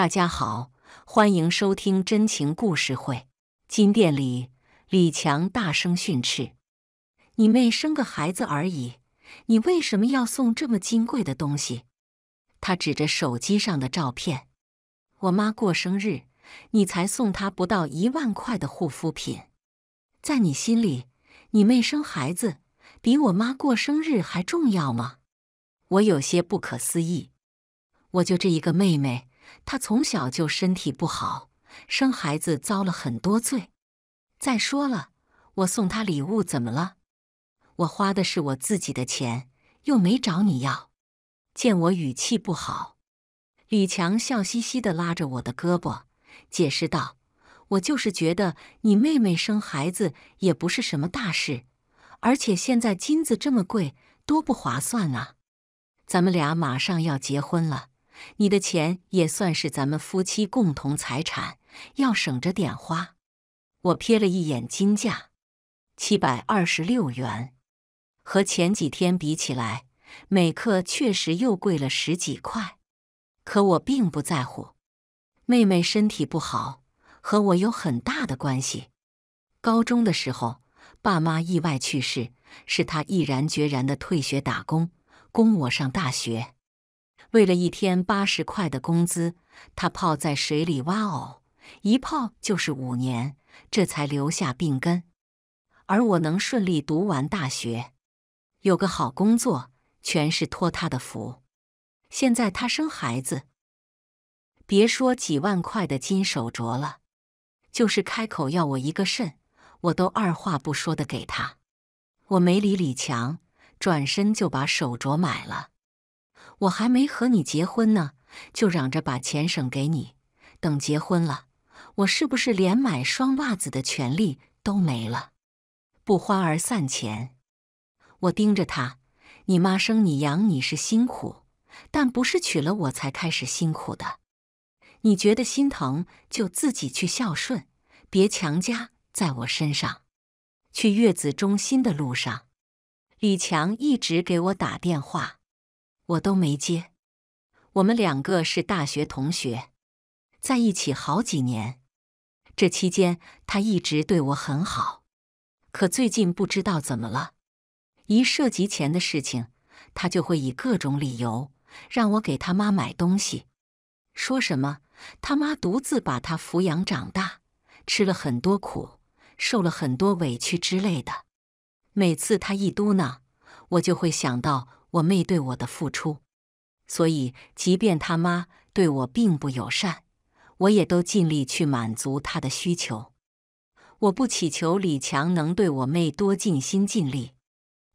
大家好，欢迎收听真情故事会。金店里，李强大声训斥：“你妹生个孩子而已，你为什么要送这么金贵的东西？”他指着手机上的照片：“我妈过生日，你才送她不到一万块的护肤品。在你心里，你妹生孩子比我妈过生日还重要吗？”我有些不可思议：“我就这一个妹妹。”他从小就身体不好，生孩子遭了很多罪。再说了，我送他礼物怎么了？我花的是我自己的钱，又没找你要。见我语气不好，李强笑嘻嘻地拉着我的胳膊，解释道：“我就是觉得你妹妹生孩子也不是什么大事，而且现在金子这么贵，多不划算啊！咱们俩马上要结婚了。”你的钱也算是咱们夫妻共同财产，要省着点花。我瞥了一眼金价，七百二十六元，和前几天比起来，每克确实又贵了十几块。可我并不在乎。妹妹身体不好，和我有很大的关系。高中的时候，爸妈意外去世，是她毅然决然的退学打工，供我上大学。为了一天八十块的工资，他泡在水里挖藕，一泡就是五年，这才留下病根。而我能顺利读完大学，有个好工作，全是托他的福。现在他生孩子，别说几万块的金手镯了，就是开口要我一个肾，我都二话不说的给他。我没理李强，转身就把手镯买了。我还没和你结婚呢，就嚷着把钱省给你。等结婚了，我是不是连买双袜子的权利都没了？不欢而散前，我盯着他。你妈生你养你是辛苦，但不是娶了我才开始辛苦的。你觉得心疼就自己去孝顺，别强加在我身上。去月子中心的路上，李强一直给我打电话。我都没接。我们两个是大学同学，在一起好几年。这期间，他一直对我很好。可最近不知道怎么了，一涉及钱的事情，他就会以各种理由让我给他妈买东西，说什么他妈独自把他抚养长大，吃了很多苦，受了很多委屈之类的。每次他一嘟囔，我就会想到。我妹对我的付出，所以即便他妈对我并不友善，我也都尽力去满足他的需求。我不祈求李强能对我妹多尽心尽力，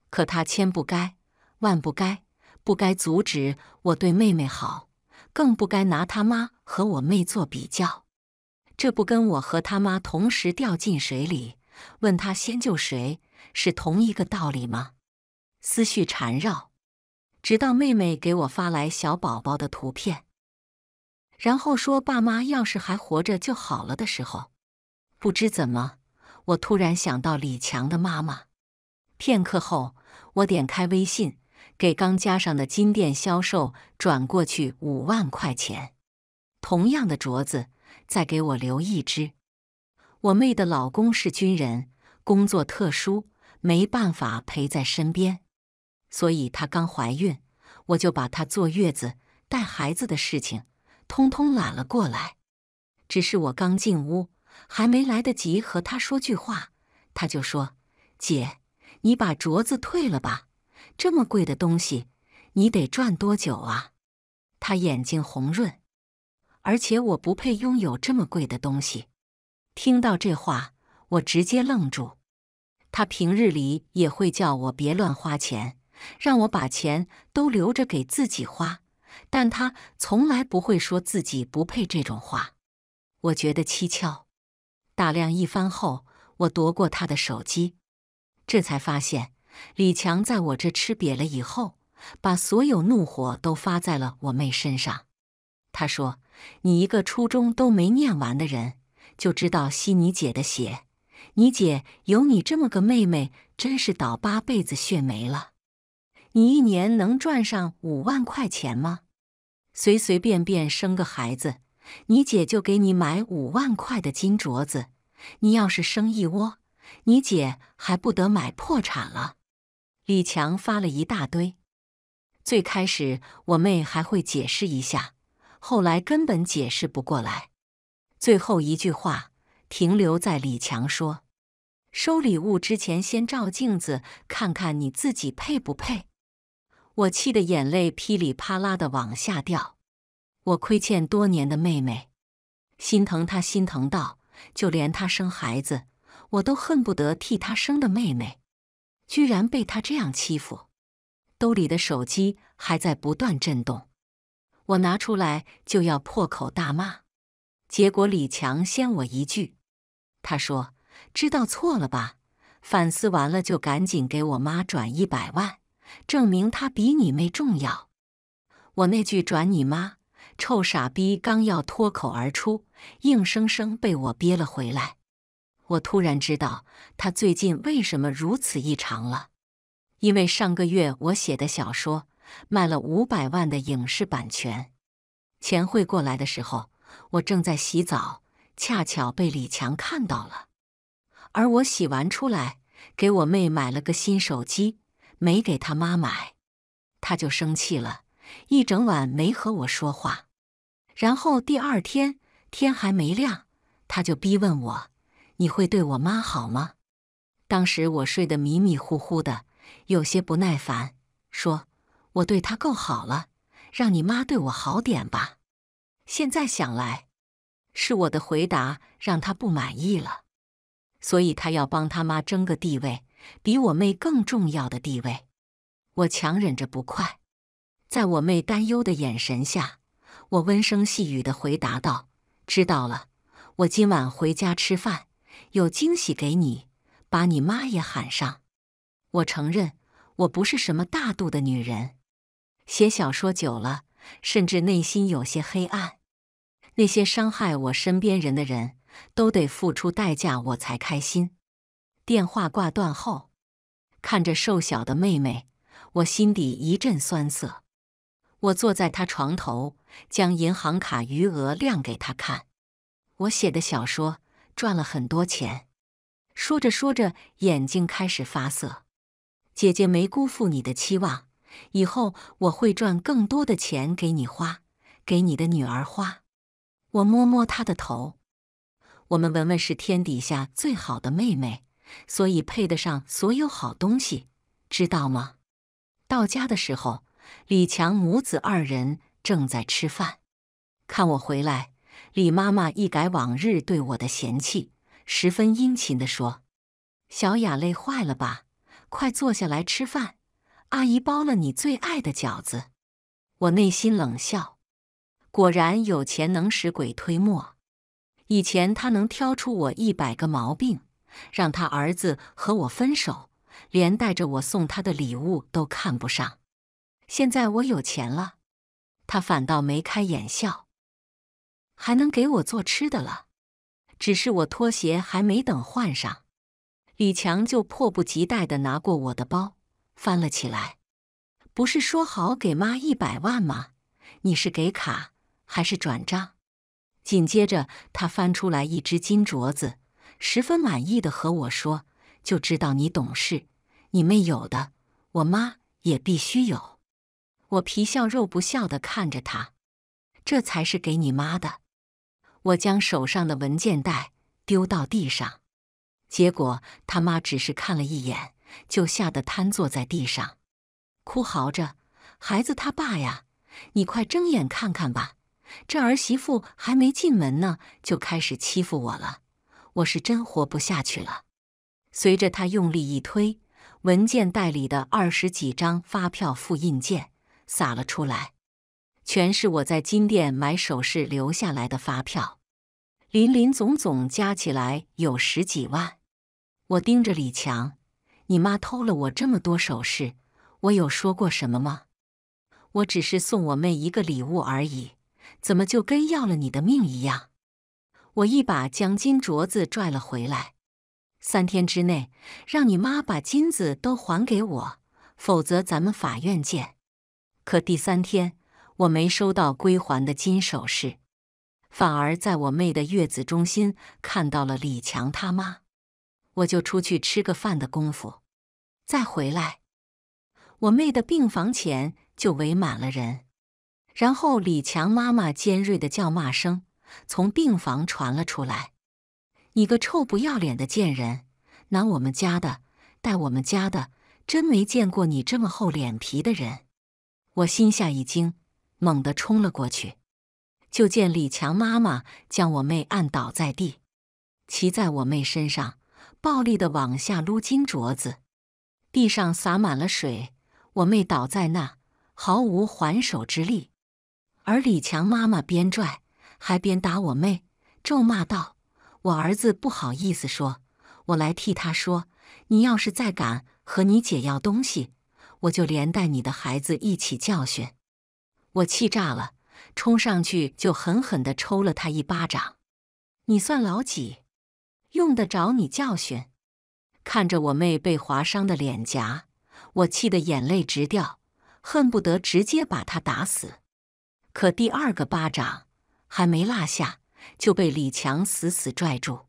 可他千不该万不该，不该阻止我对妹妹好，更不该拿他妈和我妹做比较。这不跟我和他妈同时掉进水里，问他先救谁是同一个道理吗？思绪缠绕。直到妹妹给我发来小宝宝的图片，然后说“爸妈要是还活着就好了”的时候，不知怎么，我突然想到李强的妈妈。片刻后，我点开微信，给刚加上的金店销售转过去五万块钱，同样的镯子，再给我留一只。我妹的老公是军人，工作特殊，没办法陪在身边。所以她刚怀孕，我就把她坐月子、带孩子的事情，通通揽了过来。只是我刚进屋，还没来得及和她说句话，她就说：“姐，你把镯子退了吧，这么贵的东西，你得赚多久啊？”她眼睛红润，而且我不配拥有这么贵的东西。听到这话，我直接愣住。她平日里也会叫我别乱花钱。让我把钱都留着给自己花，但他从来不会说自己不配这种话。我觉得蹊跷，打量一番后，我夺过他的手机，这才发现李强在我这吃瘪了以后，把所有怒火都发在了我妹身上。他说：“你一个初中都没念完的人，就知道吸你姐的血，你姐有你这么个妹妹，真是倒八辈子血霉了。”你一年能赚上五万块钱吗？随随便便生个孩子，你姐就给你买五万块的金镯子。你要是生一窝，你姐还不得买破产了？李强发了一大堆。最开始我妹还会解释一下，后来根本解释不过来。最后一句话停留在李强说：“收礼物之前先照镜子，看看你自己配不配。”我气得眼泪噼里啪啦的往下掉，我亏欠多年的妹妹，心疼她心疼到就连她生孩子，我都恨不得替她生的妹妹，居然被她这样欺负。兜里的手机还在不断震动，我拿出来就要破口大骂，结果李强先我一句，他说：“知道错了吧？反思完了就赶紧给我妈转一百万。”证明他比你妹重要。我那句“转你妈，臭傻逼”刚要脱口而出，硬生生被我憋了回来。我突然知道他最近为什么如此异常了，因为上个月我写的小说卖了五百万的影视版权，钱汇过来的时候，我正在洗澡，恰巧被李强看到了。而我洗完出来，给我妹买了个新手机。没给他妈买，他就生气了，一整晚没和我说话。然后第二天天还没亮，他就逼问我：“你会对我妈好吗？”当时我睡得迷迷糊糊的，有些不耐烦，说：“我对他够好了，让你妈对我好点吧。”现在想来，是我的回答让他不满意了，所以他要帮他妈争个地位。比我妹更重要的地位，我强忍着不快，在我妹担忧的眼神下，我温声细语地回答道：“知道了，我今晚回家吃饭，有惊喜给你，把你妈也喊上。”我承认，我不是什么大度的女人，写小说久了，甚至内心有些黑暗。那些伤害我身边人的人都得付出代价，我才开心。电话挂断后，看着瘦小的妹妹，我心底一阵酸涩。我坐在她床头，将银行卡余额亮给她看。我写的小说赚了很多钱。说着说着，眼睛开始发涩。姐姐没辜负你的期望，以后我会赚更多的钱给你花，给你的女儿花。我摸摸她的头。我们文文是天底下最好的妹妹。所以配得上所有好东西，知道吗？到家的时候，李强母子二人正在吃饭，看我回来，李妈妈一改往日对我的嫌弃，十分殷勤的说：“小雅累坏了吧？快坐下来吃饭，阿姨包了你最爱的饺子。”我内心冷笑，果然有钱能使鬼推磨。以前他能挑出我一百个毛病。让他儿子和我分手，连带着我送他的礼物都看不上。现在我有钱了，他反倒眉开眼笑，还能给我做吃的了。只是我拖鞋还没等换上，李强就迫不及待地拿过我的包，翻了起来。不是说好给妈一百万吗？你是给卡还是转账？紧接着，他翻出来一只金镯子。十分满意的和我说：“就知道你懂事，你妹有的，我妈也必须有。”我皮笑肉不笑的看着他，这才是给你妈的。我将手上的文件袋丢到地上，结果他妈只是看了一眼，就吓得瘫坐在地上，哭嚎着：“孩子他爸呀，你快睁眼看看吧，这儿媳妇还没进门呢，就开始欺负我了。”我是真活不下去了。随着他用力一推，文件袋里的二十几张发票复印件洒了出来，全是我在金店买首饰留下来的发票，林林总总加起来有十几万。我盯着李强：“你妈偷了我这么多首饰，我有说过什么吗？我只是送我妹一个礼物而已，怎么就跟要了你的命一样？”我一把将金镯子拽了回来，三天之内让你妈把金子都还给我，否则咱们法院见。可第三天我没收到归还的金首饰，反而在我妹的月子中心看到了李强他妈，我就出去吃个饭的功夫，再回来，我妹的病房前就围满了人，然后李强妈妈尖锐的叫骂声。从病房传了出来，“你个臭不要脸的贱人，拿我们家的，带我们家的，真没见过你这么厚脸皮的人！”我心下一惊，猛地冲了过去，就见李强妈妈将我妹按倒在地，骑在我妹身上，暴力的往下撸金镯子，地上洒满了水，我妹倒在那，毫无还手之力，而李强妈妈边拽。还边打我妹，咒骂道：“我儿子不好意思说，我来替他说。你要是再敢和你姐要东西，我就连带你的孩子一起教训。”我气炸了，冲上去就狠狠地抽了他一巴掌。“你算老几？用得着你教训？”看着我妹被划伤的脸颊，我气得眼泪直掉，恨不得直接把她打死。可第二个巴掌。还没落下，就被李强死死拽住。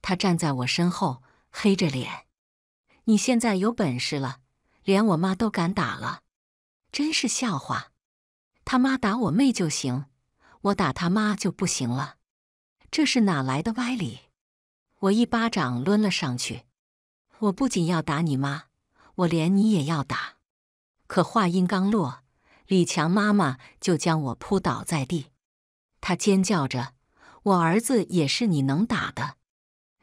他站在我身后，黑着脸：“你现在有本事了，连我妈都敢打了，真是笑话！他妈打我妹就行，我打他妈就不行了，这是哪来的歪理？”我一巴掌抡了上去。我不仅要打你妈，我连你也要打。可话音刚落，李强妈妈就将我扑倒在地。他尖叫着：“我儿子也是你能打的，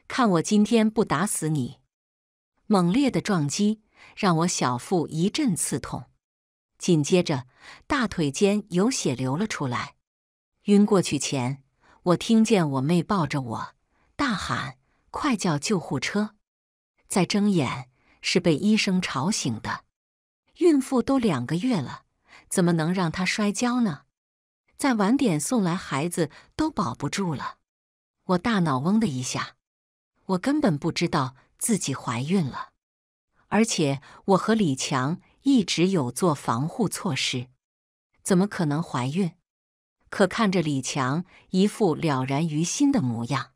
看我今天不打死你！”猛烈的撞击让我小腹一阵刺痛，紧接着大腿间有血流了出来。晕过去前，我听见我妹抱着我大喊：“快叫救护车！”再睁眼是被医生吵醒的。孕妇都两个月了，怎么能让她摔跤呢？再晚点送来，孩子都保不住了。我大脑嗡的一下，我根本不知道自己怀孕了，而且我和李强一直有做防护措施，怎么可能怀孕？可看着李强一副了然于心的模样，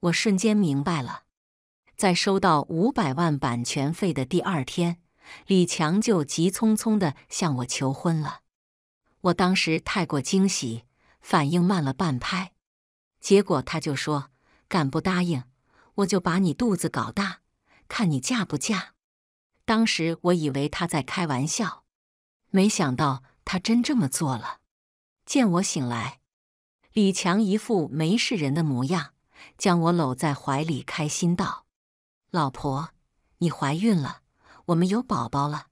我瞬间明白了。在收到五百万版权费的第二天，李强就急匆匆的向我求婚了。我当时太过惊喜，反应慢了半拍，结果他就说：“敢不答应，我就把你肚子搞大，看你嫁不嫁。”当时我以为他在开玩笑，没想到他真这么做了。见我醒来，李强一副没事人的模样，将我搂在怀里，开心道：“老婆，你怀孕了，我们有宝宝了，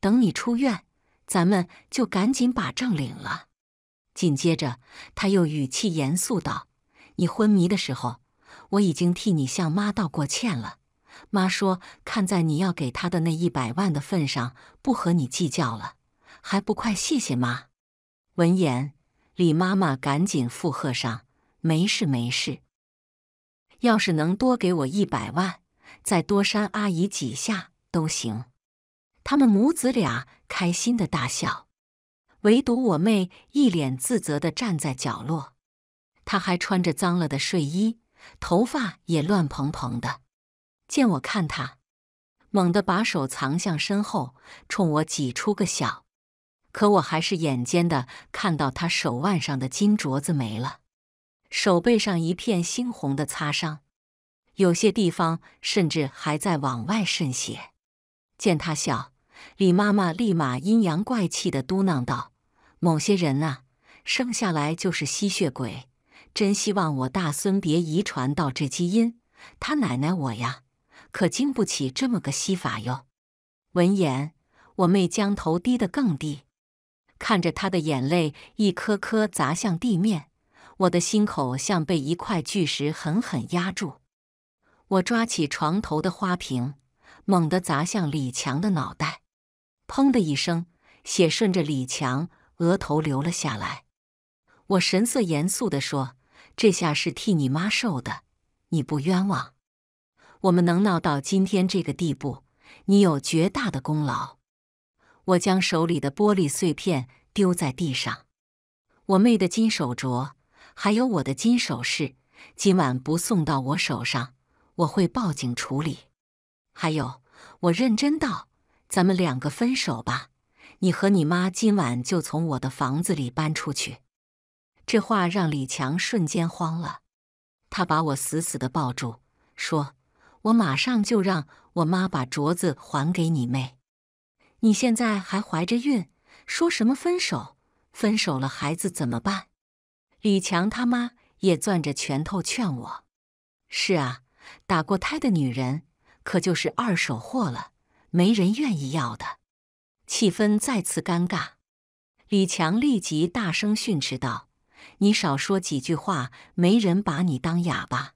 等你出院。”咱们就赶紧把证领了。紧接着，他又语气严肃道：“你昏迷的时候，我已经替你向妈道过歉了。妈说，看在你要给她的那一百万的份上，不和你计较了。还不快谢谢妈？”闻言，李妈妈赶紧附和上：“没事没事，要是能多给我一百万，再多扇阿姨几下都行。”他们母子俩开心的大笑，唯独我妹一脸自责的站在角落。她还穿着脏了的睡衣，头发也乱蓬蓬的。见我看她，猛地把手藏向身后，冲我挤出个笑。可我还是眼尖的看到她手腕上的金镯子没了，手背上一片猩红的擦伤，有些地方甚至还在往外渗血。见她笑。李妈妈立马阴阳怪气地嘟囔道：“某些人啊，生下来就是吸血鬼。真希望我大孙别遗传到这基因。他奶奶我呀，可经不起这么个吸法哟。”闻言，我妹将头低得更低，看着她的眼泪一颗颗砸向地面，我的心口像被一块巨石狠狠压住。我抓起床头的花瓶，猛地砸向李强的脑袋。砰的一声，血顺着李强额头流了下来。我神色严肃地说：“这下是替你妈受的，你不冤枉。我们能闹到今天这个地步，你有绝大的功劳。”我将手里的玻璃碎片丢在地上。我妹的金手镯，还有我的金首饰，今晚不送到我手上，我会报警处理。还有，我认真道。咱们两个分手吧，你和你妈今晚就从我的房子里搬出去。这话让李强瞬间慌了，他把我死死的抱住，说：“我马上就让我妈把镯子还给你妹。你现在还怀着孕，说什么分手？分手了孩子怎么办？”李强他妈也攥着拳头劝我：“是啊，打过胎的女人可就是二手货了。”没人愿意要的，气氛再次尴尬。李强立即大声训斥道：“你少说几句话，没人把你当哑巴。”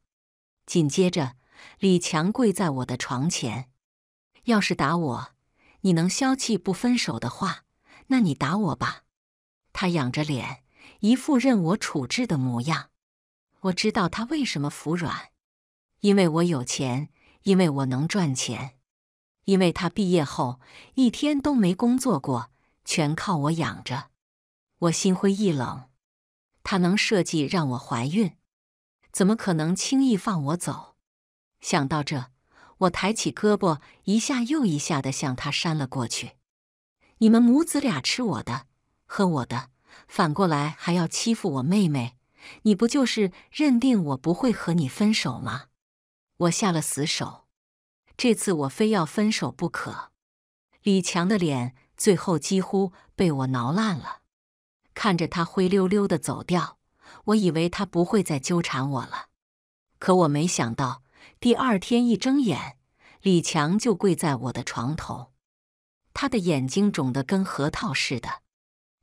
紧接着，李强跪在我的床前：“要是打我，你能消气不分手的话，那你打我吧。”他仰着脸，一副任我处置的模样。我知道他为什么服软，因为我有钱，因为我能赚钱。因为他毕业后一天都没工作过，全靠我养着，我心灰意冷。他能设计让我怀孕，怎么可能轻易放我走？想到这，我抬起胳膊，一下又一下的向他扇了过去。你们母子俩吃我的，喝我的，反过来还要欺负我妹妹，你不就是认定我不会和你分手吗？我下了死手。这次我非要分手不可。李强的脸最后几乎被我挠烂了，看着他灰溜溜的走掉，我以为他不会再纠缠我了。可我没想到，第二天一睁眼，李强就跪在我的床头，他的眼睛肿得跟核桃似的。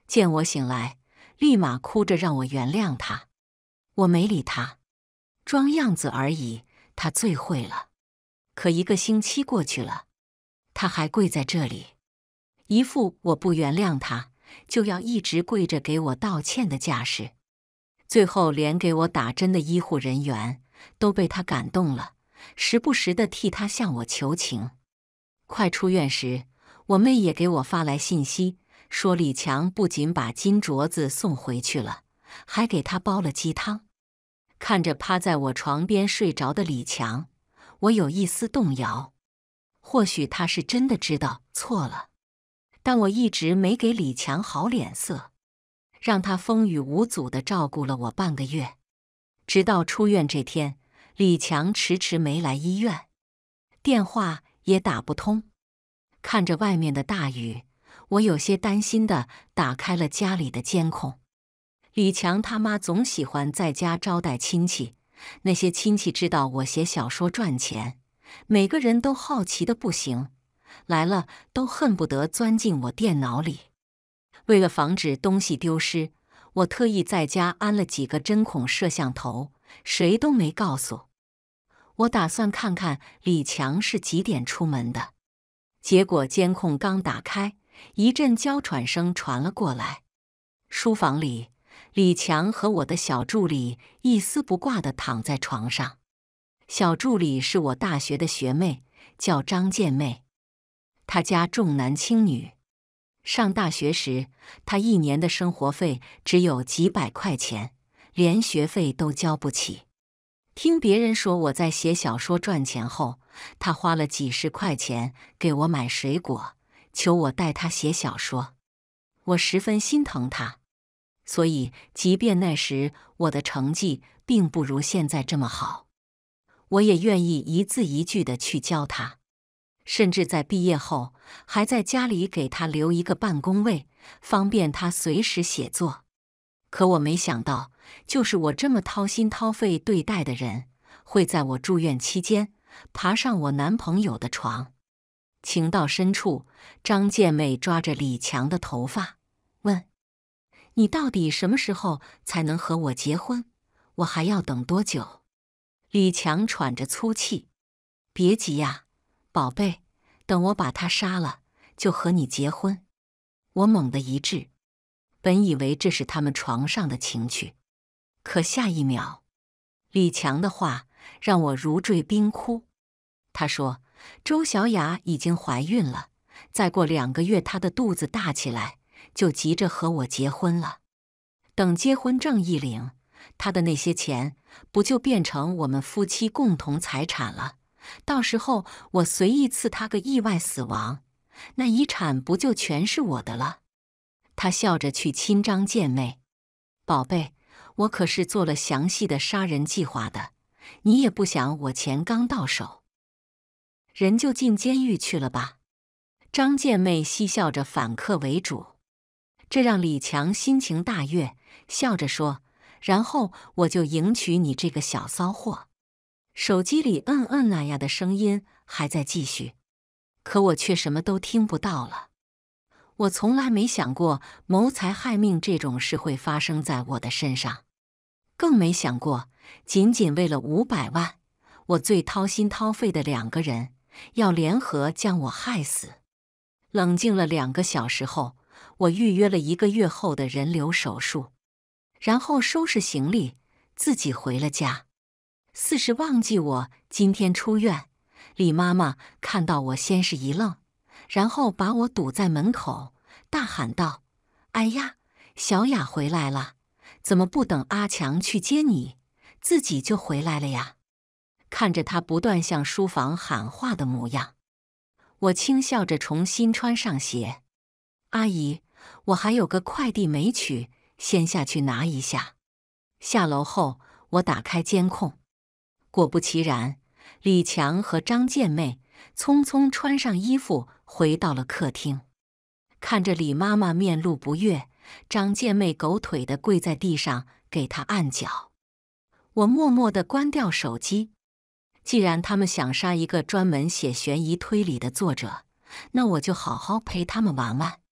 见我醒来，立马哭着让我原谅他。我没理他，装样子而已，他最会了。可一个星期过去了，他还跪在这里，一副我不原谅他就要一直跪着给我道歉的架势。最后，连给我打针的医护人员都被他感动了，时不时的替他向我求情。快出院时，我妹也给我发来信息，说李强不仅把金镯子送回去了，还给他煲了鸡汤。看着趴在我床边睡着的李强。我有一丝动摇，或许他是真的知道错了，但我一直没给李强好脸色，让他风雨无阻的照顾了我半个月，直到出院这天，李强迟迟没来医院，电话也打不通。看着外面的大雨，我有些担心的打开了家里的监控。李强他妈总喜欢在家招待亲戚。那些亲戚知道我写小说赚钱，每个人都好奇的不行，来了都恨不得钻进我电脑里。为了防止东西丢失，我特意在家安了几个针孔摄像头，谁都没告诉我。打算看看李强是几点出门的，结果监控刚打开，一阵娇喘声传了过来，书房里。李强和我的小助理一丝不挂地躺在床上。小助理是我大学的学妹，叫张建妹。她家重男轻女，上大学时她一年的生活费只有几百块钱，连学费都交不起。听别人说我在写小说赚钱后，她花了几十块钱给我买水果，求我带她写小说。我十分心疼她。所以，即便那时我的成绩并不如现在这么好，我也愿意一字一句的去教他，甚至在毕业后还在家里给他留一个办公位，方便他随时写作。可我没想到，就是我这么掏心掏肺对待的人，会在我住院期间爬上我男朋友的床。情到深处，张建美抓着李强的头发。你到底什么时候才能和我结婚？我还要等多久？李强喘着粗气：“别急呀，宝贝，等我把他杀了，就和你结婚。”我猛地一滞，本以为这是他们床上的情趣，可下一秒，李强的话让我如坠冰窟。他说：“周小雅已经怀孕了，再过两个月，她的肚子大起来。”就急着和我结婚了。等结婚证一领，他的那些钱不就变成我们夫妻共同财产了？到时候我随意赐他个意外死亡，那遗产不就全是我的了？他笑着去亲张建妹：“宝贝，我可是做了详细的杀人计划的。你也不想我钱刚到手，人就进监狱去了吧？”张建妹嬉笑着反客为主。这让李强心情大悦，笑着说：“然后我就迎娶你这个小骚货。”手机里“嗯嗯”那呀的声音还在继续，可我却什么都听不到了。我从来没想过谋财害命这种事会发生在我的身上，更没想过仅仅为了五百万，我最掏心掏肺的两个人要联合将我害死。冷静了两个小时后。我预约了一个月后的人流手术，然后收拾行李，自己回了家。四是忘记我今天出院。李妈妈看到我，先是一愣，然后把我堵在门口，大喊道：“哎呀，小雅回来了！怎么不等阿强去接你，自己就回来了呀？”看着她不断向书房喊话的模样，我轻笑着重新穿上鞋，阿姨。我还有个快递没取，先下去拿一下。下楼后，我打开监控，果不其然，李强和张建妹匆匆穿上衣服回到了客厅。看着李妈妈面露不悦，张建妹狗腿的跪在地上给她按脚。我默默的关掉手机。既然他们想杀一个专门写悬疑推理的作者，那我就好好陪他们玩玩。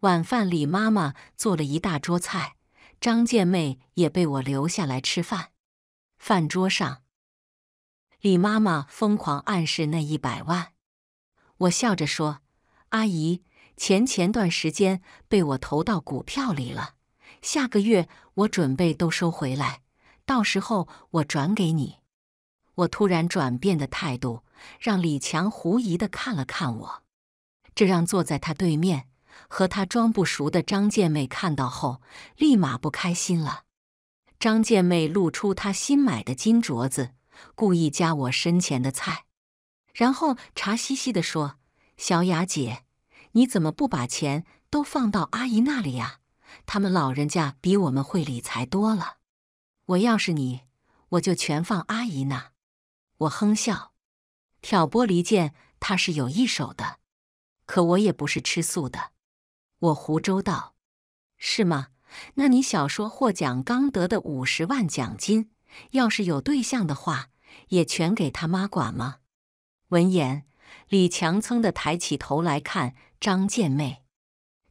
晚饭，李妈妈做了一大桌菜，张建妹也被我留下来吃饭。饭桌上，李妈妈疯狂暗示那一百万，我笑着说：“阿姨，钱前段时间被我投到股票里了，下个月我准备都收回来，到时候我转给你。”我突然转变的态度，让李强狐疑的看了看我，这让坐在他对面。和他装不熟的张建妹看到后，立马不开心了。张建妹露出她新买的金镯子，故意夹我身前的菜，然后茶兮兮的说：“小雅姐，你怎么不把钱都放到阿姨那里呀？他们老人家比我们会理财多了。我要是你，我就全放阿姨那。”我哼笑，挑拨离间，她是有一手的，可我也不是吃素的。我胡诌道：“是吗？那你小说获奖刚得的五十万奖金，要是有对象的话，也全给他妈管吗？”闻言，李强噌的抬起头来看张建妹，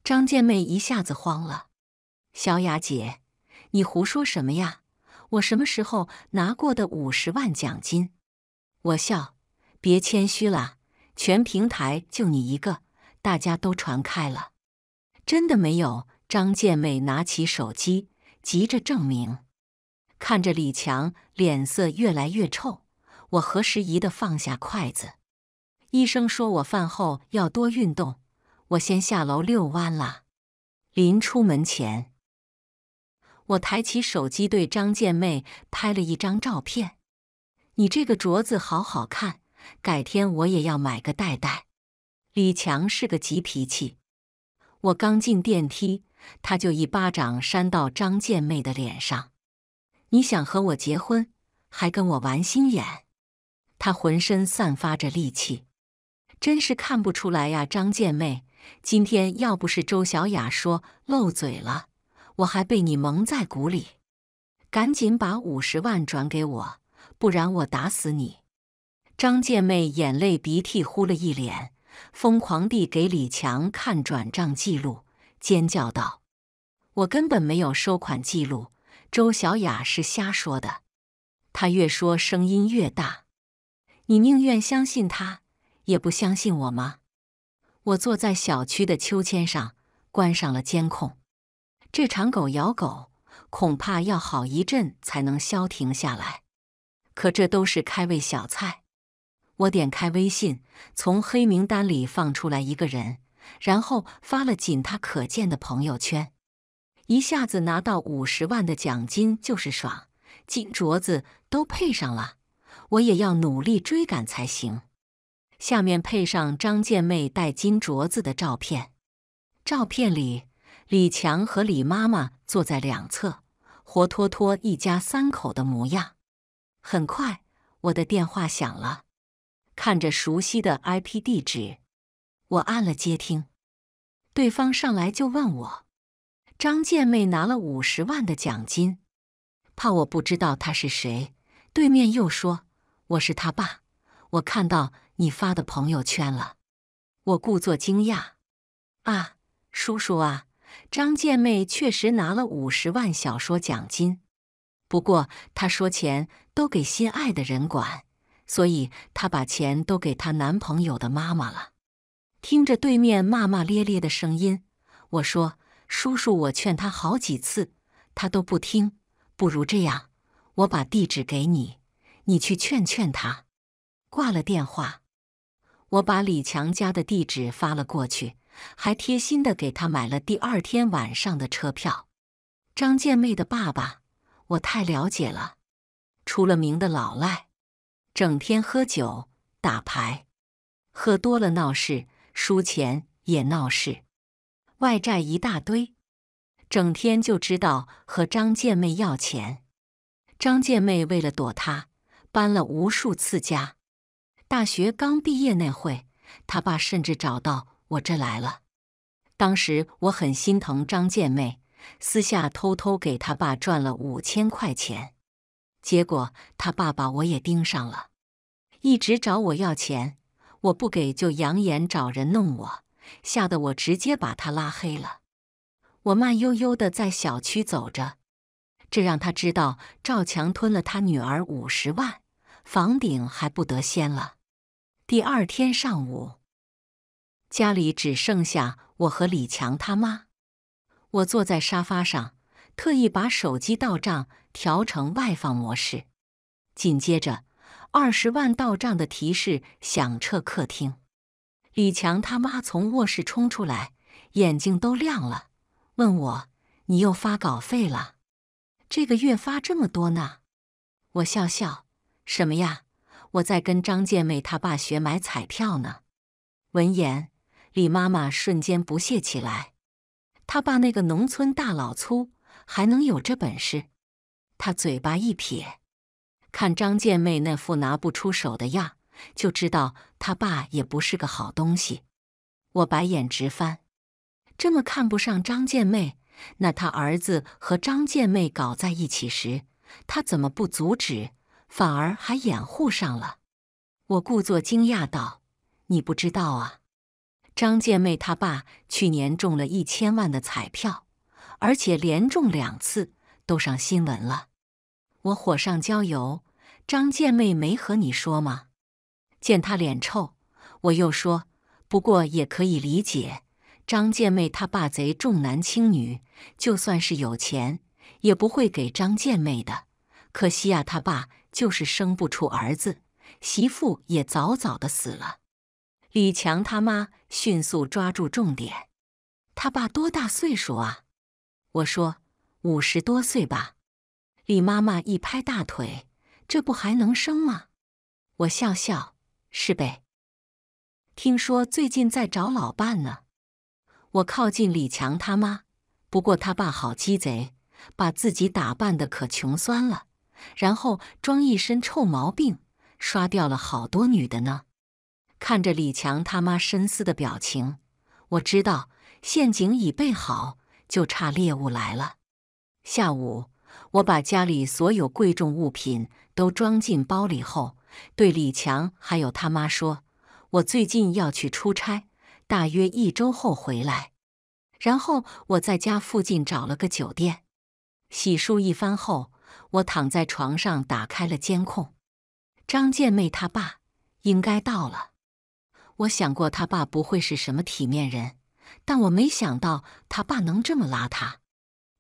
张建妹一下子慌了：“小雅姐，你胡说什么呀？我什么时候拿过的五十万奖金？”我笑：“别谦虚了，全平台就你一个，大家都传开了。”真的没有。张建妹拿起手机，急着证明。看着李强脸色越来越臭，我合时宜的放下筷子。医生说我饭后要多运动，我先下楼遛弯了。临出门前，我抬起手机对张建妹拍了一张照片。你这个镯子好好看，改天我也要买个戴戴。李强是个急脾气。我刚进电梯，他就一巴掌扇到张建妹的脸上。你想和我结婚，还跟我玩心眼？他浑身散发着戾气，真是看不出来呀，张建妹！今天要不是周小雅说漏嘴了，我还被你蒙在鼓里。赶紧把五十万转给我，不然我打死你！张建妹眼泪鼻涕呼了一脸。疯狂地给李强看转账记录，尖叫道：“我根本没有收款记录，周小雅是瞎说的。”他越说声音越大。“你宁愿相信他，也不相信我吗？”我坐在小区的秋千上，关上了监控。这场狗咬狗恐怕要好一阵才能消停下来。可这都是开胃小菜。我点开微信，从黑名单里放出来一个人，然后发了仅他可见的朋友圈，一下子拿到五十万的奖金就是爽，金镯子都配上了，我也要努力追赶才行。下面配上张建妹戴金镯子的照片，照片里李强和李妈妈坐在两侧，活脱脱一家三口的模样。很快，我的电话响了。看着熟悉的 IP 地址，我按了接听。对方上来就问我：“张建妹拿了五十万的奖金，怕我不知道他是谁？”对面又说：“我是他爸，我看到你发的朋友圈了。”我故作惊讶：“啊，叔叔啊，张建妹确实拿了五十万小说奖金，不过她说钱都给心爱的人管。”所以她把钱都给她男朋友的妈妈了。听着对面骂骂咧咧的声音，我说：“叔叔，我劝他好几次，他都不听。不如这样，我把地址给你，你去劝劝他。”挂了电话，我把李强家的地址发了过去，还贴心的给他买了第二天晚上的车票。张建妹的爸爸，我太了解了，出了名的老赖。整天喝酒打牌，喝多了闹事，输钱也闹事，外债一大堆，整天就知道和张建妹要钱。张建妹为了躲他，搬了无数次家。大学刚毕业那会，他爸甚至找到我这来了。当时我很心疼张建妹，私下偷偷给他爸赚了五千块钱。结果他爸爸我也盯上了，一直找我要钱，我不给就扬言找人弄我，吓得我直接把他拉黑了。我慢悠悠的在小区走着，这让他知道赵强吞了他女儿五十万，房顶还不得掀了。第二天上午，家里只剩下我和李强他妈，我坐在沙发上。特意把手机到账调成外放模式，紧接着二十万到账的提示响彻客厅。李强他妈从卧室冲出来，眼睛都亮了，问我：“你又发稿费了？这个月发这么多呢？”我笑笑：“什么呀，我在跟张建妹他爸学买彩票呢。”闻言，李妈妈瞬间不屑起来：“他爸那个农村大老粗！”还能有这本事？他嘴巴一撇，看张建妹那副拿不出手的样，就知道他爸也不是个好东西。我白眼直翻，这么看不上张建妹，那他儿子和张建妹搞在一起时，他怎么不阻止，反而还掩护上了？我故作惊讶道：“你不知道啊？张建妹他爸去年中了一千万的彩票。”而且连中两次都上新闻了，我火上浇油。张建妹没和你说吗？见他脸臭，我又说不过也可以理解。张建妹她爸贼重男轻女，就算是有钱也不会给张建妹的。可惜啊，他爸就是生不出儿子，媳妇也早早的死了。李强他妈迅速抓住重点，他爸多大岁数啊？我说五十多岁吧，李妈妈一拍大腿，这不还能生吗？我笑笑，是呗。听说最近在找老伴呢。我靠近李强他妈，不过他爸好鸡贼，把自己打扮的可穷酸了，然后装一身臭毛病，刷掉了好多女的呢。看着李强他妈深思的表情，我知道陷阱已备好。就差猎物来了。下午，我把家里所有贵重物品都装进包里后，对李强还有他妈说：“我最近要去出差，大约一周后回来。”然后我在家附近找了个酒店，洗漱一番后，我躺在床上打开了监控。张建妹他爸应该到了。我想过他爸不会是什么体面人。但我没想到他爸能这么邋遢。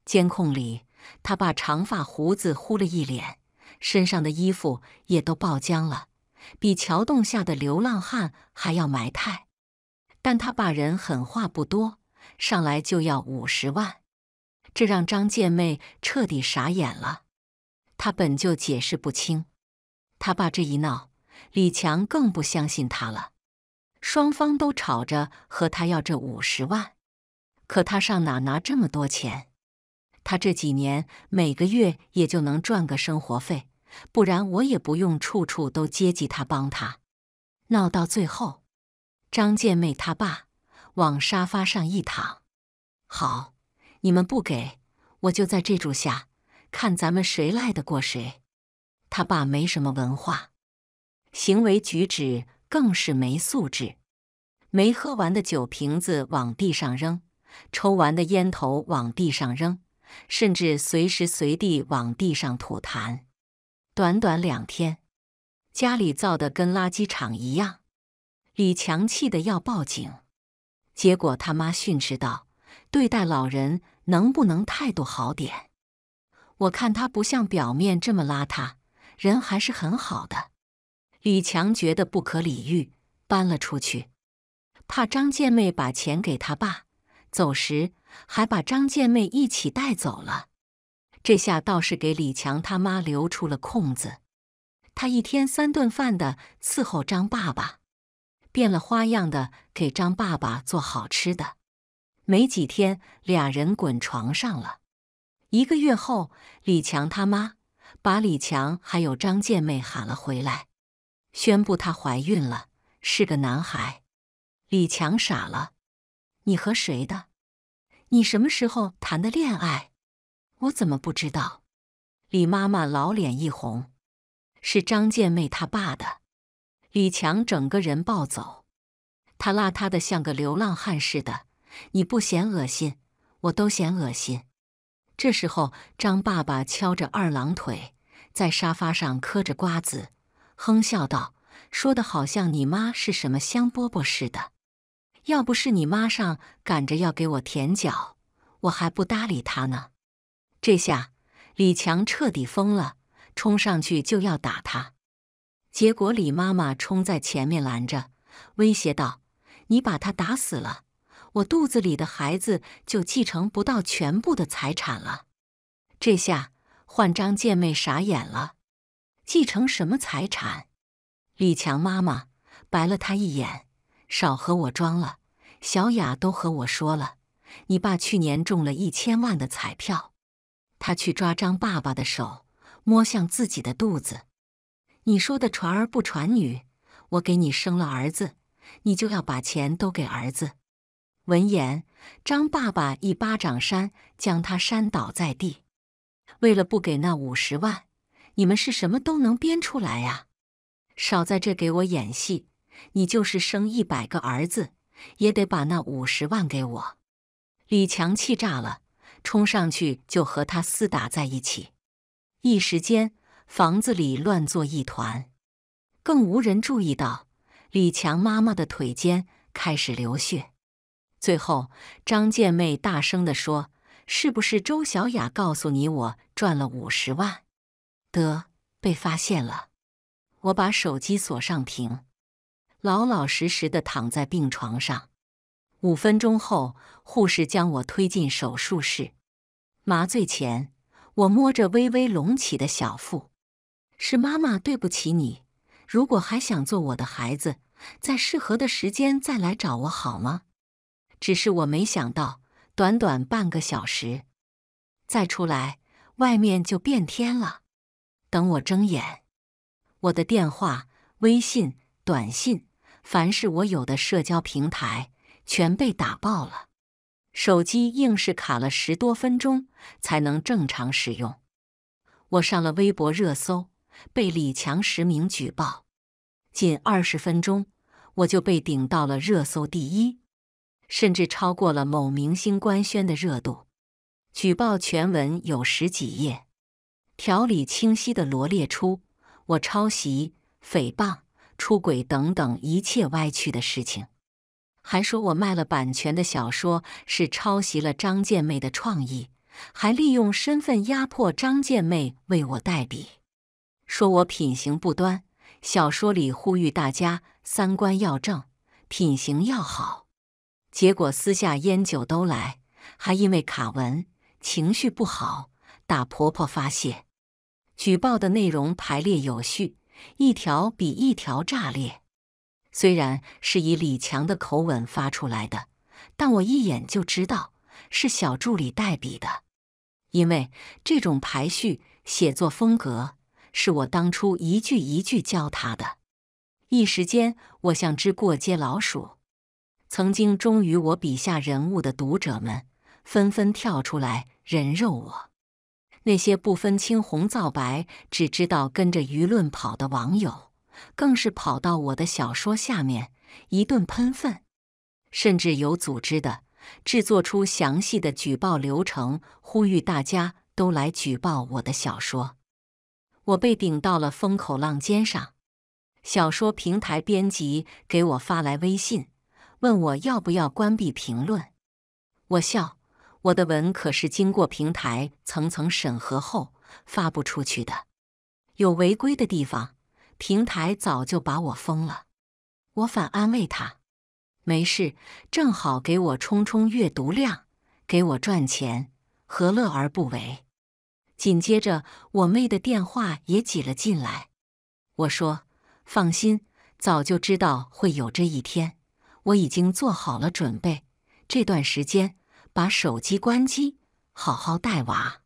监控里，他爸长发胡子糊了一脸，身上的衣服也都爆浆了，比桥洞下的流浪汉还要埋汰。但他爸人狠话不多，上来就要五十万，这让张建妹彻底傻眼了。他本就解释不清，他爸这一闹，李强更不相信他了。双方都吵着和他要这五十万，可他上哪拿这么多钱？他这几年每个月也就能赚个生活费，不然我也不用处处都接济他、帮他。闹到最后，张建妹他爸往沙发上一躺：“好，你们不给，我就在这住下，看咱们谁赖得过谁。”他爸没什么文化，行为举止。更是没素质，没喝完的酒瓶子往地上扔，抽完的烟头往地上扔，甚至随时随地往地上吐痰。短短两天，家里造的跟垃圾场一样。李强气得要报警，结果他妈训斥道：“对待老人能不能态度好点？我看他不像表面这么邋遢，人还是很好的。”李强觉得不可理喻，搬了出去，怕张建妹把钱给他爸，走时还把张建妹一起带走了。这下倒是给李强他妈留出了空子，他一天三顿饭的伺候张爸爸，变了花样的给张爸爸做好吃的。没几天，俩人滚床上了。一个月后，李强他妈把李强还有张建妹喊了回来。宣布她怀孕了，是个男孩。李强傻了：“你和谁的？你什么时候谈的恋爱？我怎么不知道？”李妈妈老脸一红：“是张建妹他爸的。”李强整个人暴走，他邋遢的像个流浪汉似的。你不嫌恶心，我都嫌恶心。这时候，张爸爸敲着二郎腿，在沙发上嗑着瓜子。哼，笑道：“说的好像你妈是什么香饽饽似的。要不是你妈上赶着要给我舔脚，我还不搭理她呢。”这下李强彻底疯了，冲上去就要打他。结果李妈妈冲在前面拦着，威胁道：“你把他打死了，我肚子里的孩子就继承不到全部的财产了。”这下换张建妹傻眼了。继承什么财产？李强妈妈白了他一眼：“少和我装了，小雅都和我说了，你爸去年中了一千万的彩票。”他去抓张爸爸的手，摸向自己的肚子：“你说的传儿不传女？我给你生了儿子，你就要把钱都给儿子。”闻言，张爸爸一巴掌扇将他扇倒在地。为了不给那五十万。你们是什么都能编出来呀！少在这给我演戏！你就是生一百个儿子，也得把那五十万给我！李强气炸了，冲上去就和他厮打在一起。一时间，房子里乱作一团。更无人注意到，李强妈妈的腿间开始流血。最后，张建妹大声的说：“是不是周小雅告诉你我赚了五十万？”得被发现了，我把手机锁上屏，老老实实的躺在病床上。五分钟后，护士将我推进手术室。麻醉前，我摸着微微隆起的小腹，是妈妈对不起你。如果还想做我的孩子，在适合的时间再来找我好吗？只是我没想到，短短半个小时，再出来，外面就变天了。等我睁眼，我的电话、微信、短信，凡是我有的社交平台，全被打爆了。手机硬是卡了十多分钟才能正常使用。我上了微博热搜，被李强实名举报，仅二十分钟，我就被顶到了热搜第一，甚至超过了某明星官宣的热度。举报全文有十几页。条理清晰的罗列出我抄袭、诽谤、出轨等等一切歪曲的事情，还说我卖了版权的小说是抄袭了张建妹的创意，还利用身份压迫张建妹为我代笔，说我品行不端，小说里呼吁大家三观要正、品行要好，结果私下烟酒都来，还因为卡文情绪不好打婆婆发泄。举报的内容排列有序，一条比一条炸裂。虽然是以李强的口吻发出来的，但我一眼就知道是小助理代笔的，因为这种排序写作风格是我当初一句一句教他的。一时间，我像只过街老鼠，曾经忠于我笔下人物的读者们纷纷跳出来人肉我。那些不分青红皂白、只知道跟着舆论跑的网友，更是跑到我的小说下面一顿喷粪，甚至有组织的制作出详细的举报流程，呼吁大家都来举报我的小说。我被顶到了风口浪尖上，小说平台编辑给我发来微信，问我要不要关闭评论。我笑。我的文可是经过平台层层审核后发布出去的，有违规的地方，平台早就把我封了。我反安慰他：“没事，正好给我冲冲阅读量，给我赚钱，何乐而不为？”紧接着，我妹的电话也挤了进来。我说：“放心，早就知道会有这一天，我已经做好了准备。这段时间……”把手机关机，好好带娃。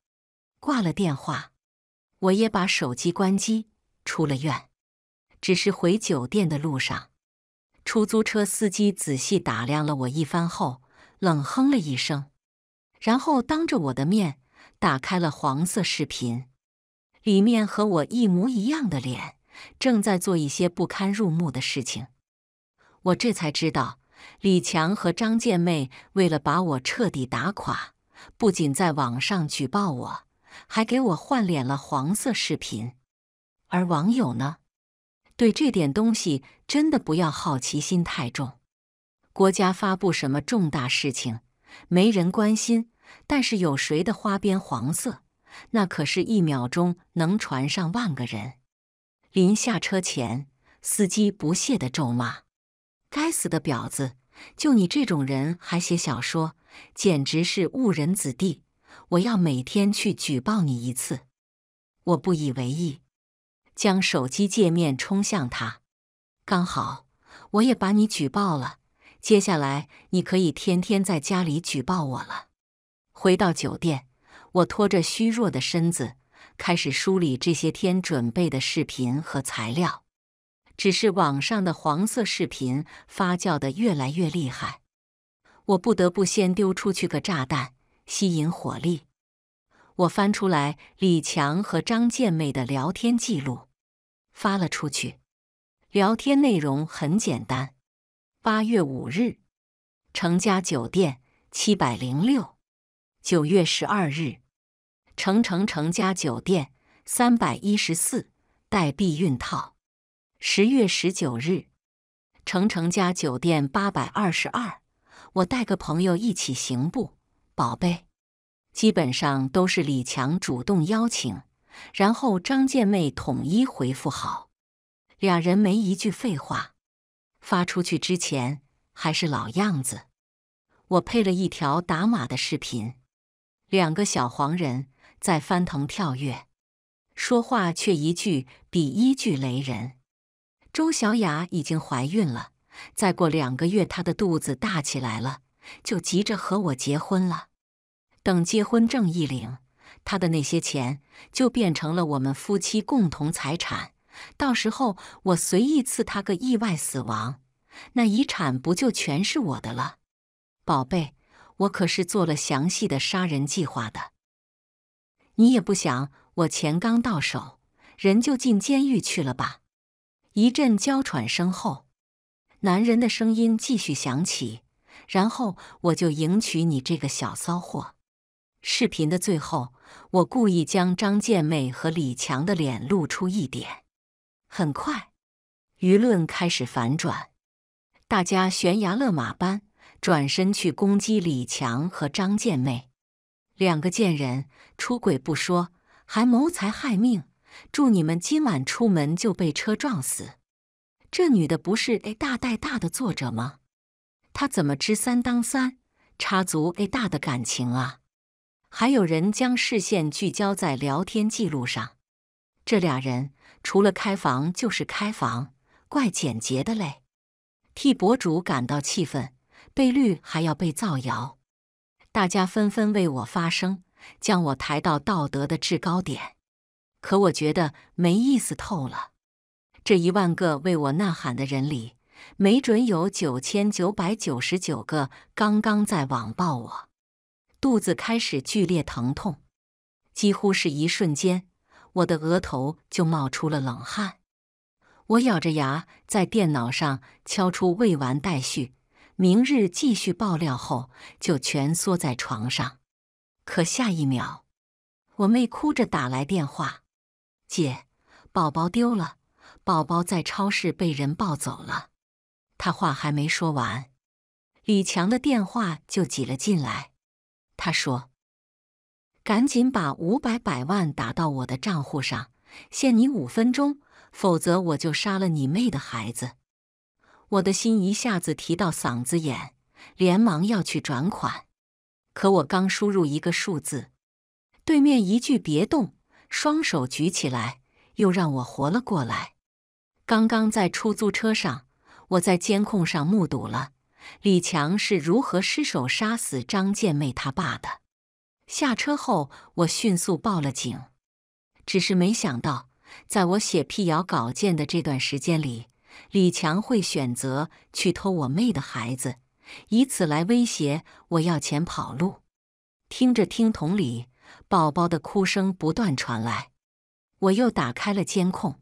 挂了电话，我也把手机关机。出了院，只是回酒店的路上，出租车司机仔细打量了我一番后，冷哼了一声，然后当着我的面打开了黄色视频，里面和我一模一样的脸正在做一些不堪入目的事情。我这才知道。李强和张建妹为了把我彻底打垮，不仅在网上举报我，还给我换脸了黄色视频。而网友呢，对这点东西真的不要好奇心太重。国家发布什么重大事情，没人关心；但是有谁的花边黄色，那可是一秒钟能传上万个人。临下车前，司机不屑地咒骂。该死的婊子！就你这种人还写小说，简直是误人子弟！我要每天去举报你一次。我不以为意，将手机界面冲向他。刚好我也把你举报了，接下来你可以天天在家里举报我了。回到酒店，我拖着虚弱的身子，开始梳理这些天准备的视频和材料。只是网上的黄色视频发酵的越来越厉害，我不得不先丢出去个炸弹吸引火力。我翻出来李强和张建妹的聊天记录，发了出去。聊天内容很简单：八月五日，成家酒店七百零六；九月十二日，成成成家酒店三百一十四，带避孕套。十月十九日，成成家酒店八百二十二。我带个朋友一起行不，宝贝？基本上都是李强主动邀请，然后张建妹统一回复好，俩人没一句废话。发出去之前还是老样子，我配了一条打码的视频，两个小黄人在翻腾跳跃，说话却一句比一句雷人。周小雅已经怀孕了，再过两个月她的肚子大起来了，就急着和我结婚了。等结婚证一领，她的那些钱就变成了我们夫妻共同财产。到时候我随意赐她个意外死亡，那遗产不就全是我的了？宝贝，我可是做了详细的杀人计划的。你也不想我钱刚到手，人就进监狱去了吧？一阵娇喘声后，男人的声音继续响起。然后我就迎娶你这个小骚货。视频的最后，我故意将张建妹和李强的脸露出一点。很快，舆论开始反转，大家悬崖勒马般转身去攻击李强和张建妹两个贱人，出轨不说，还谋财害命。祝你们今晚出门就被车撞死！这女的不是 A 大带大的作者吗？她怎么知三当三，插足 A 大的感情啊？还有人将视线聚焦在聊天记录上，这俩人除了开房就是开房，怪简洁的嘞！替博主感到气愤，被绿还要被造谣，大家纷纷为我发声，将我抬到道德的制高点。可我觉得没意思透了，这一万个为我呐喊的人里，没准有九千九百九十九个刚刚在网暴我。肚子开始剧烈疼痛，几乎是一瞬间，我的额头就冒出了冷汗。我咬着牙在电脑上敲出“未完待续，明日继续爆料”，后就蜷缩在床上。可下一秒，我妹哭着打来电话。姐，宝宝丢了，宝宝在超市被人抱走了。他话还没说完，李强的电话就挤了进来。他说：“赶紧把五百百万打到我的账户上，限你五分钟，否则我就杀了你妹的孩子。”我的心一下子提到嗓子眼，连忙要去转款，可我刚输入一个数字，对面一句“别动”。双手举起来，又让我活了过来。刚刚在出租车上，我在监控上目睹了李强是如何失手杀死张建妹他爸的。下车后，我迅速报了警。只是没想到，在我写辟谣稿件的这段时间里，李强会选择去偷我妹的孩子，以此来威胁我要钱跑路。听着，听筒里。宝宝的哭声不断传来，我又打开了监控。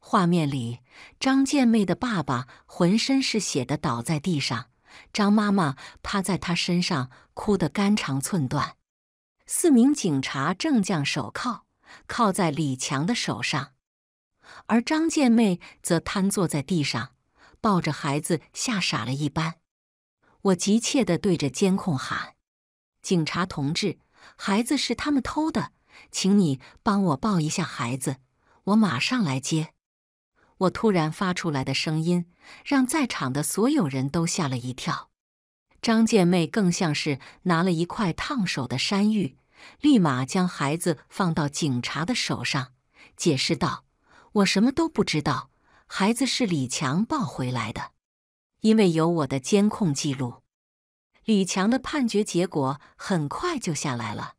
画面里，张建妹的爸爸浑身是血的倒在地上，张妈妈趴在他身上哭得肝肠寸断。四名警察正将手铐铐在李强的手上，而张建妹则瘫坐在地上，抱着孩子吓傻了一般。我急切地对着监控喊：“警察同志！”孩子是他们偷的，请你帮我抱一下孩子，我马上来接。我突然发出来的声音让在场的所有人都吓了一跳。张建妹更像是拿了一块烫手的山芋，立马将孩子放到警察的手上，解释道：“我什么都不知道，孩子是李强抱回来的，因为有我的监控记录。”李强的判决结果很快就下来了，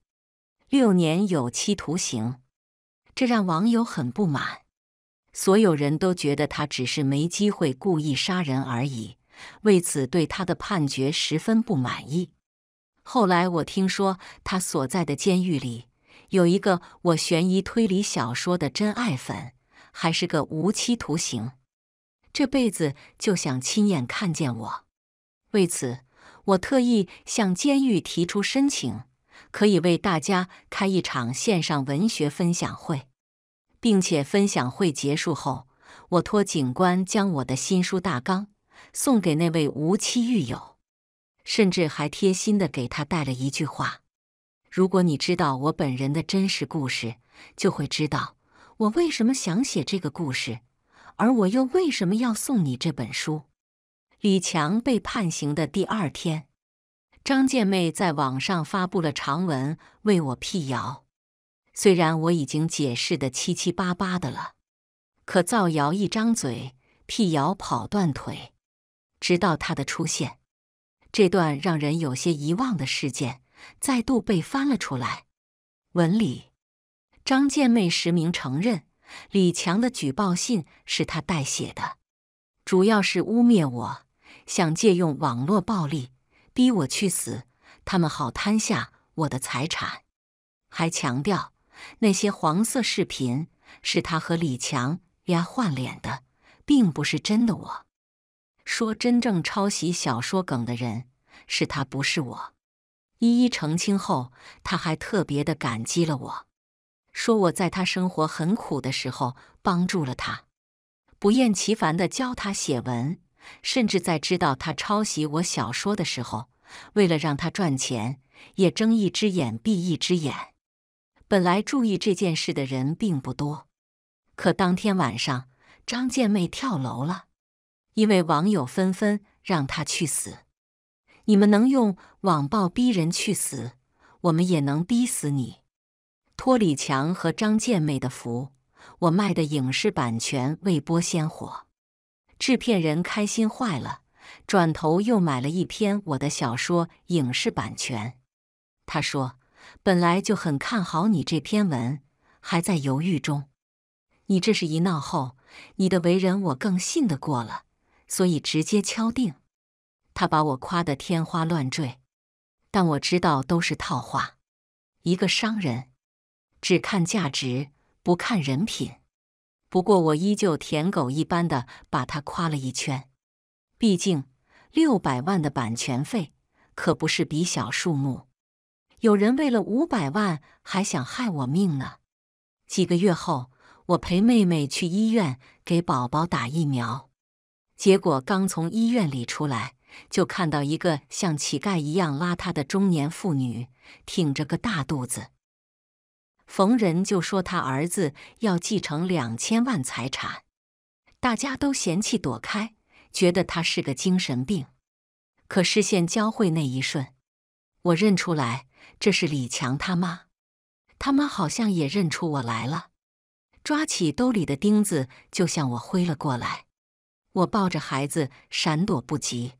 六年有期徒刑，这让网友很不满。所有人都觉得他只是没机会故意杀人而已，为此对他的判决十分不满意。后来我听说他所在的监狱里有一个我悬疑推理小说的真爱粉，还是个无期徒刑，这辈子就想亲眼看见我，为此。我特意向监狱提出申请，可以为大家开一场线上文学分享会，并且分享会结束后，我托警官将我的新书大纲送给那位无期狱友，甚至还贴心的给他带了一句话：“如果你知道我本人的真实故事，就会知道我为什么想写这个故事，而我又为什么要送你这本书。”李强被判刑的第二天，张建妹在网上发布了长文为我辟谣。虽然我已经解释的七七八八的了，可造谣一张嘴，辟谣跑断腿。直到他的出现，这段让人有些遗忘的事件再度被翻了出来。文里，张建妹实名承认，李强的举报信是他代写的，主要是污蔑我。想借用网络暴力逼我去死，他们好贪下我的财产。还强调那些黄色视频是他和李强丫换脸的，并不是真的。我说真正抄袭小说梗的人是他，不是我。一一澄清后，他还特别的感激了我，说我在他生活很苦的时候帮助了他，不厌其烦的教他写文。甚至在知道他抄袭我小说的时候，为了让他赚钱，也睁一只眼闭一只眼。本来注意这件事的人并不多，可当天晚上，张建妹跳楼了，因为网友纷纷让他去死。你们能用网暴逼人去死，我们也能逼死你。托李强和张建妹的福，我卖的影视版权未播先火。制片人开心坏了，转头又买了一篇我的小说影视版权。他说：“本来就很看好你这篇文，还在犹豫中。你这是一闹后，你的为人我更信得过了，所以直接敲定。”他把我夸得天花乱坠，但我知道都是套话。一个商人，只看价值，不看人品。不过我依旧舔狗一般的把他夸了一圈，毕竟六百万的版权费可不是笔小数目。有人为了五百万还想害我命呢。几个月后，我陪妹妹去医院给宝宝打疫苗，结果刚从医院里出来，就看到一个像乞丐一样邋遢的中年妇女，挺着个大肚子。逢人就说他儿子要继承两千万财产，大家都嫌弃躲开，觉得他是个精神病。可视线交汇那一瞬，我认出来这是李强他妈。他妈好像也认出我来了，抓起兜里的钉子就向我挥了过来。我抱着孩子闪躲不及，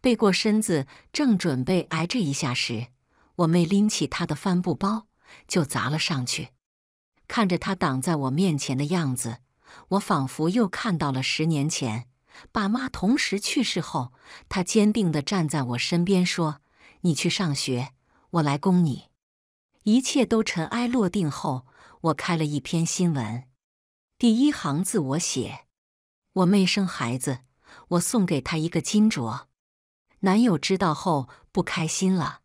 背过身子正准备挨这一下时，我妹拎起她的帆布包。就砸了上去。看着他挡在我面前的样子，我仿佛又看到了十年前爸妈同时去世后，他坚定的站在我身边，说：“你去上学，我来供你。”一切都尘埃落定后，我开了一篇新闻，第一行字我写：“我妹生孩子，我送给她一个金镯。”男友知道后不开心了。